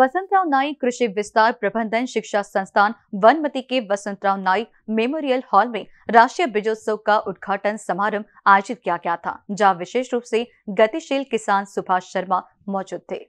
वसंतराव नाई कृषि विस्तार प्रबंधन शिक्षा संस्थान वनमती के वसंतराव नाई मेमोरियल हॉल में राष्ट्रीय बीजोत्सव का उद्घाटन समारोह आयोजित किया गया था जहाँ विशेष रूप से गतिशील किसान सुभाष शर्मा मौजूद थे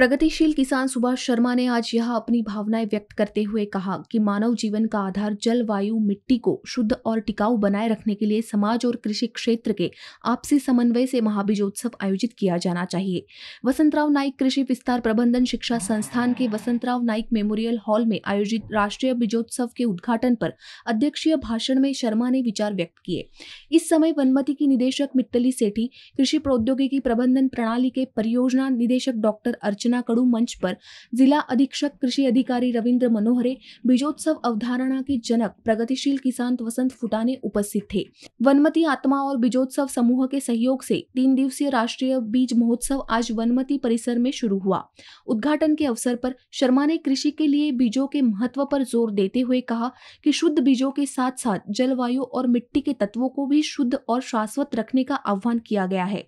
प्रगतिशील किसान सुभाष शर्मा ने आज यह अपनी भावनाएं व्यक्त करते हुए कहा कि मानव जीवन का आधार जल वायु मिट्टी को शुद्ध और टिकाऊ बनाए रखने के लिए समाज और कृषि क्षेत्र के आपसी समन्वय से महाबीजोत्सव आयोजित किया जाना चाहिए वसंतराव नाइक कृषि विस्तार प्रबंधन शिक्षा संस्थान के वसंतराव नाइक मेमोरियल हॉल में आयोजित राष्ट्रीय बीजोत्सव के उद्घाटन पर अध्यक्षीय भाषण में शर्मा ने विचार व्यक्त किए इस समय वनमती की निदेशक मित्तली सेठी कृषि प्रौद्योगिकी प्रबंधन प्रणाली के परियोजना निदेशक डॉक्टर अर्चना योजना कड़ू मंच पर जिला अधीक्षक कृषि अधिकारी रविन्द्र मनोहरे बीजोत्सव अवधारणा के जनक प्रगतिशील किसान वसंत फुटाने उपस्थित थे वनमती आत्मा और बीजोत्सव समूह के सहयोग से तीन दिवसीय राष्ट्रीय बीज महोत्सव आज वनमती परिसर में शुरू हुआ उद्घाटन के अवसर पर शर्मा ने कृषि के लिए बीजों के महत्व पर जोर देते हुए कहा कि शुद्ध बीजों के साथ साथ जलवायु और मिट्टी के तत्वों को भी शुद्ध और शाश्वत रखने का आह्वान किया गया है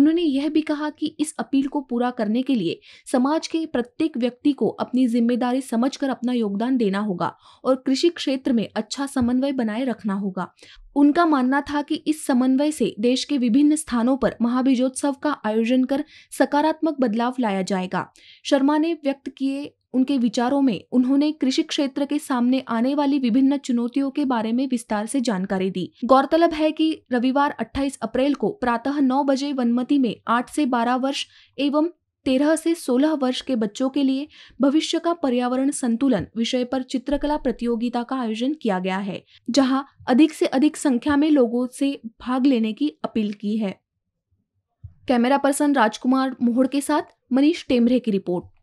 उन्होंने यह भी कहा कि इस अपील को पूरा करने के लिए समाज के प्रत्येक व्यक्ति को अपनी जिम्मेदारी समझकर अपना योगदान देना होगा और कृषि क्षेत्र में अच्छा समन्वय बनाए रखना होगा उनका मानना था कि इस समन्वय से देश के विभिन्न स्थानों पर महाबीजोत्सव का आयोजन कर सकारात्मक बदलाव लाया जाएगा शर्मा ने व्यक्त किए उनके विचारों में उन्होंने कृषि क्षेत्र के सामने आने वाली विभिन्न चुनौतियों के बारे में विस्तार से जानकारी दी गौरतलब है कि रविवार 28 अप्रैल को प्रातः 9 बजे वनमती में 8 से 12 वर्ष एवं तेरह से सोलह वर्ष के बच्चों के लिए भविष्य का पर्यावरण संतुलन विषय पर चित्रकला प्रतियोगिता का आयोजन किया गया है जहां अधिक से अधिक संख्या में लोगों से भाग लेने की अपील की है कैमरा पर्सन राजकुमार मोहड़ के साथ मनीष टेमरे की रिपोर्ट